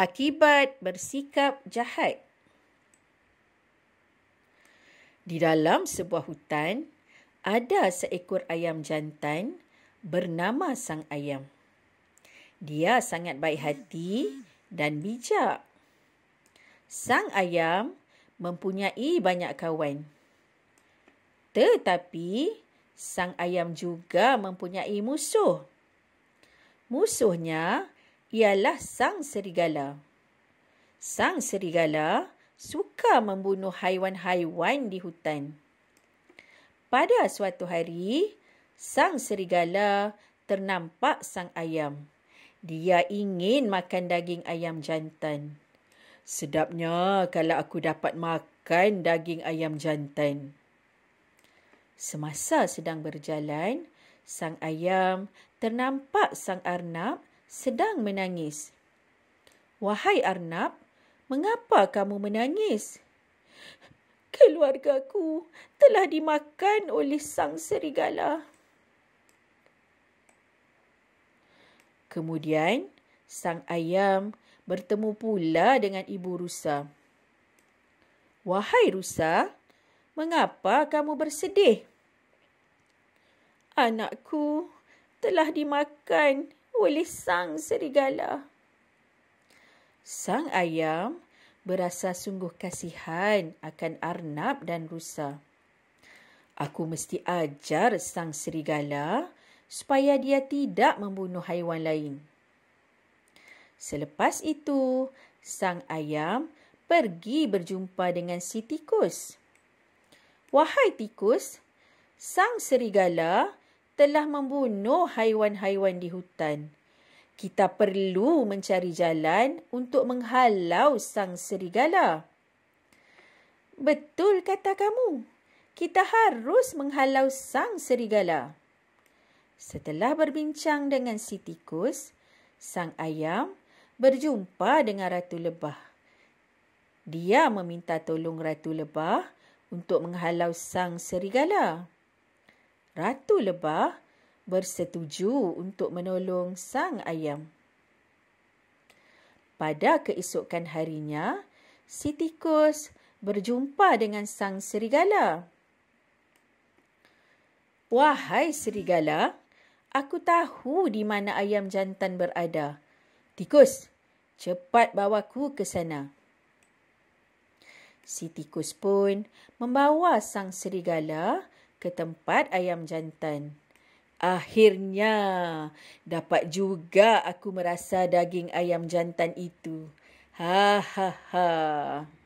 akibat bersikap jahat. Di dalam sebuah hutan, ada seekor ayam jantan bernama Sang Ayam. Dia sangat baik hati dan bijak. Sang Ayam mempunyai banyak kawan. Tetapi, Sang Ayam juga mempunyai musuh. Musuhnya adalah ialah sang serigala. Sang serigala suka membunuh haiwan-haiwan di hutan. Pada suatu hari, sang serigala ternampak sang ayam. Dia ingin makan daging ayam jantan. Sedapnya kalau aku dapat makan daging ayam jantan. Semasa sedang berjalan, sang ayam ternampak sang arnab sedang menangis. Wahai Arnab, mengapa kamu menangis? Keluargaku telah dimakan oleh sang serigala. Kemudian, sang ayam bertemu pula dengan ibu rusa. Wahai rusa, mengapa kamu bersedih? Anakku telah dimakan oleh sang serigala. Sang ayam berasa sungguh kasihan akan arnab dan rusa. Aku mesti ajar sang serigala supaya dia tidak membunuh haiwan lain. Selepas itu, sang ayam pergi berjumpa dengan si tikus. Wahai tikus, sang serigala telah membunuh haiwan-haiwan di hutan. Kita perlu mencari jalan untuk menghalau sang serigala. Betul kata kamu. Kita harus menghalau sang serigala. Setelah berbincang dengan si tikus, sang ayam berjumpa dengan ratu lebah. Dia meminta tolong ratu lebah untuk menghalau sang serigala. Ratu lebah bersetuju untuk menolong sang ayam. Pada keesokan harinya, si tikus berjumpa dengan sang serigala. Wahai serigala, aku tahu di mana ayam jantan berada. Tikus, cepat bawaku ke sana. Si tikus pun membawa sang serigala ke tempat ayam jantan. Akhirnya dapat juga aku merasa daging ayam jantan itu. Ha ha ha.